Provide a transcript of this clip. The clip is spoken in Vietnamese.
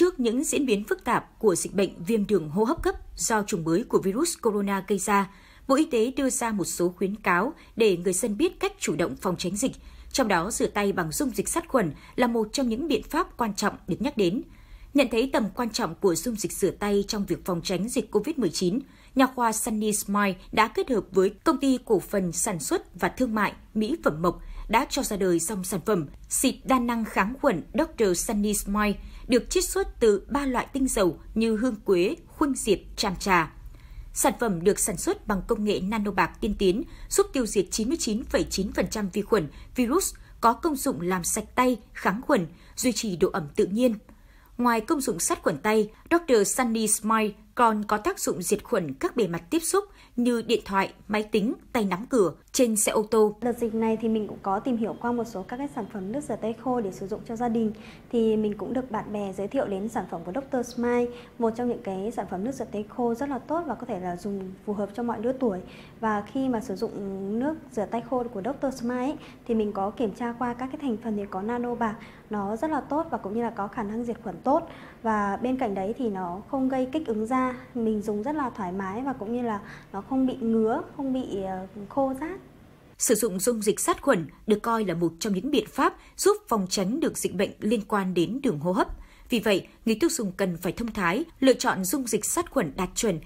Trước những diễn biến phức tạp của dịch bệnh viêm đường hô hấp cấp do chủng mới của virus corona gây ra, Bộ Y tế đưa ra một số khuyến cáo để người dân biết cách chủ động phòng tránh dịch, trong đó rửa tay bằng dung dịch sát khuẩn là một trong những biện pháp quan trọng được nhắc đến – Nhận thấy tầm quan trọng của dung dịch rửa tay trong việc phòng tránh dịch COVID-19, nhà khoa Sunny Smile đã kết hợp với công ty cổ phần sản xuất và thương mại Mỹ Phẩm Mộc đã cho ra đời dòng sản phẩm xịt đa năng kháng khuẩn Dr. Sunny Smile được chiết xuất từ ba loại tinh dầu như hương quế, khuynh diệp, tràm trà. Sản phẩm được sản xuất bằng công nghệ nano bạc tiên tiến, giúp tiêu diệt 99,9% vi khuẩn, virus, có công dụng làm sạch tay, kháng khuẩn, duy trì độ ẩm tự nhiên – Ngoài công dụng sát khuẩn tay, Dr. Sunny Smile còn có tác dụng diệt khuẩn các bề mặt tiếp xúc như điện thoại, máy tính, tay nắm cửa, trên xe ô tô. Đợt dịch này thì mình cũng có tìm hiểu qua một số các cái sản phẩm nước rửa tay khô để sử dụng cho gia đình. Thì mình cũng được bạn bè giới thiệu đến sản phẩm của Dr. Smile, một trong những cái sản phẩm nước rửa tay khô rất là tốt và có thể là dùng phù hợp cho mọi lứa tuổi. Và khi mà sử dụng nước rửa tay khô của Dr. Smile thì mình có kiểm tra qua các cái thành phần thì có nano bạc, nó rất là tốt và cũng như là có khả năng diệt khuẩn tốt. Và bên cạnh đấy thì nó không gây kích ứng da mình dùng rất là thoải mái và cũng như là nó không bị ngứa, không bị ờ, khô rát. Sử dụng dung dịch sát khuẩn được coi là một trong những biện pháp giúp phòng tránh được dịch bệnh liên quan đến đường hô hấp. Vì vậy, người tiêu dùng cần phải thông thái, lựa chọn dung dịch sát khuẩn đạt chuẩn